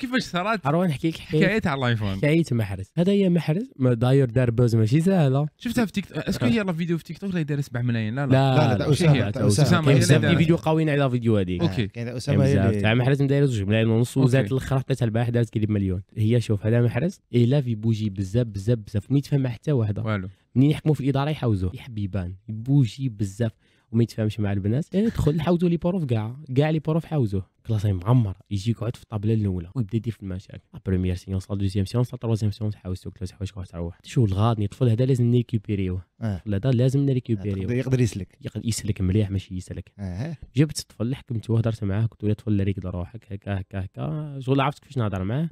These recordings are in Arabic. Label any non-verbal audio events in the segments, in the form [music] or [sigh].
كيفاش صارت اروح نحكي لك حكايتها على الايفون حكايتها محرز هذا هي محرز ما داير دار بوز ماشي سهله شفتها في تيك توك اسكو هي لا فيديو في تيك توك اللي داير 7 ملايين لا لا لا لا اسامه اسامه اسامه فيديو قوي على فيديو هذيك اوكي كاين اسامه تاع محرز داير 2 ملايين ونص وزادت الاخرى حطيتها البارح دارت قريب مليون هي شوف هذا محرز الا في بوجي بزاف بزاف بزاف ما يتفهم حتى وحده والو منين يحكموا في الاداره يحوزوه يحب يبان بوجي بزاف وما يتفاهمش مع البنات يدخل إيه، حوزوا لي بروف كاع كاع لي بروف حوزوه كلاصي معمر يجي يقعد في الطابله الاولى ويبدا يدير في المشاكل لا بروميير سيونس لا دوزيام سيونس لا تروازيام سيونس حاوس توك ثلاث حوايج تروح شو الغاضني الطفل هذا لازم نريكوبيريوه آه. الطفل هذا لازم نريكوبيريوه يقدر يسلك يقدر يسلك مليح ماشي يسلك آه، جبت الطفل حكمته هضرت معاه قلت له الطفل ريك روحك هكا هكا هكا شغل عرفت كيفاش نهضر معاه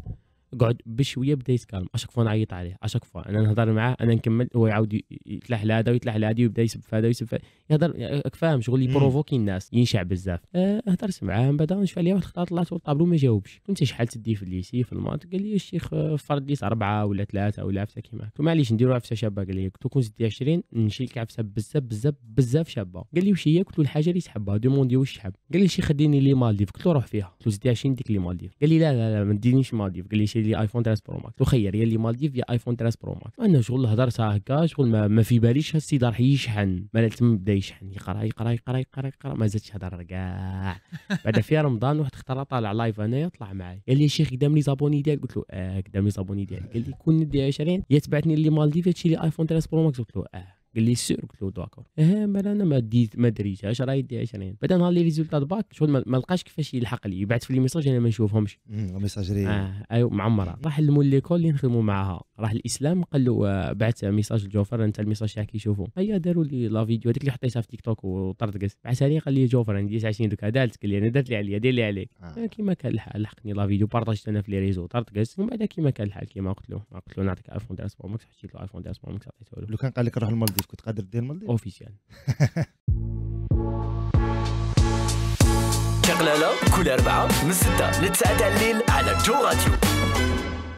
قعد بشويه بدا يتكلم اشك نعيط عليه اشك انا نهضر معاه انا نكمل هو يعاود يتلح لهذا ويتلح لهذا ويبدا يسب في هذا ويسب في يهضر فاهم شغل يبروفوكي الناس ينشع بزاف هضرت آه، معاه من بعد نشوف عليه واحد الخطا طلعت والطابلو ما جاوبش انت شحال تدي في الليسي في الماط قال لي الشيخ آه، فرديت ليس اربعه ولا ثلاثه ولا عفسه كيما قلت له معليش نديرو عفسه شابه قال لي كنت زدتي 20 نمشي لك عفسه بزاف بزاف بزاف شابه قال لي واش هي قلت له الحاجه اللي تحبها دوموندي واش تحب قال لي شي خديني لي مالديف قلت له روح فيها قلت له زدتي 20 ديك لي مالديف قال لي لا لا لا ما تدينيش مالديف قال لي يشري لي ايفون 13 برو ماكس وخير يا اللي مالديف يا ايفون 13 برو ماكس انا شغل هضر ساعه هكا شغل ما, ما في باليش هالسيد راح يشحن ما تم بدا يشحن يقرا يقرا يقرا يقرا يقرا ما زادش هضر كاع [laughs] بعد في رمضان واحد اختار طالع لايف انايا طلع معايا قال لي يا شيخ قدام لي زابوني ديالك قلت له اه قدام لي زابوني ديالك قال لي كون ندي 20 يا تبعتني اللي مالديف يا تشري لي ايفون 13 برو ماكس قلت له اه قال لي سير قلت له داكور اه مالا انا ما ديت ما دريتهاش راه يدي 20 بعد نهار لي ريزولتا باك شغل ما لقاش كيفاش يلحق لي يبعث في لي ميساج انا ما نشوفهمش ميساجري اه ايوا معمره راح للمول ليكول اللي نخدموا معاها راح الاسلام قال له آه، بعث ميساج لجوفر انت الميساج تاعك يشوفو هيا أيوة، داروا لي لا فيديو هذيك اللي حطيتها في تيك توك وطردقت بعثها لي قال لي جوفر عندي 29 دوكا هذا قال لي انا درت لي عليا دير لي عليك آه. آه. كيما كان الحال لحقني لا فيديو بارطاجت انا في لي ريزو طردقت ومن بعد كيما كان الحال كيما قلت له قلت له نعطيك 1000 درس ماكس حشيت له 1000 درس ماكس عطيته له لو كان قال لك روح المالديف كنت قادر دير المالديف اوفيسيال شغلاله [laughs] كل أربعة من ستة لتسعة تاع الليل على جو راديو